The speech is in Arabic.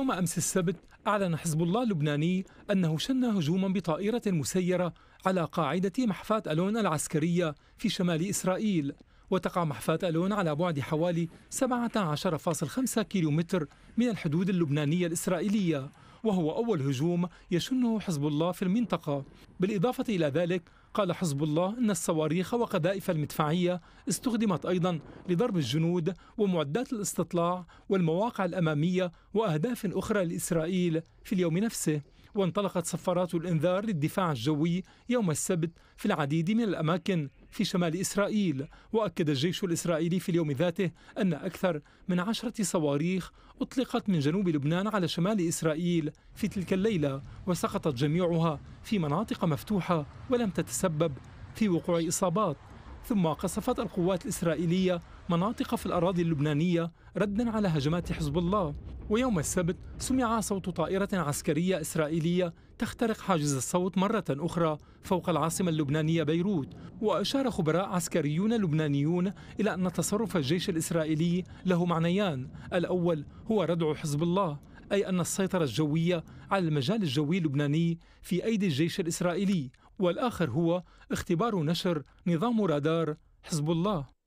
يوم أمس السبت أعلن حزب الله اللبناني أنه شن هجوما بطائرة مسيرة على قاعدة محفاة ألون العسكرية في شمال إسرائيل وتقع محفاة ألون على بعد حوالي 17.5 كيلومتر من الحدود اللبنانية الإسرائيلية وهو أول هجوم يشنه حزب الله في المنطقة بالإضافة إلى ذلك قال حزب الله إن الصواريخ وقذائف المدفعية استخدمت أيضا لضرب الجنود ومعدات الاستطلاع والمواقع الأمامية وأهداف أخرى لإسرائيل في اليوم نفسه وانطلقت صفارات الإنذار للدفاع الجوي يوم السبت في العديد من الأماكن في شمال إسرائيل وأكد الجيش الإسرائيلي في اليوم ذاته أن أكثر من عشرة صواريخ أطلقت من جنوب لبنان على شمال إسرائيل في تلك الليلة وسقطت جميعها في مناطق مفتوحة ولم تتسبب في وقوع إصابات ثم قصفت القوات الإسرائيلية مناطق في الأراضي اللبنانية ردا على هجمات حزب الله ويوم السبت سمع صوت طائرة عسكرية إسرائيلية تخترق حاجز الصوت مرة أخرى فوق العاصمة اللبنانية بيروت وأشار خبراء عسكريون لبنانيون إلى أن تصرف الجيش الإسرائيلي له معنيان الأول هو ردع حزب الله أي أن السيطرة الجوية على المجال الجوي اللبناني في أيدي الجيش الإسرائيلي والآخر هو اختبار نشر نظام رادار حزب الله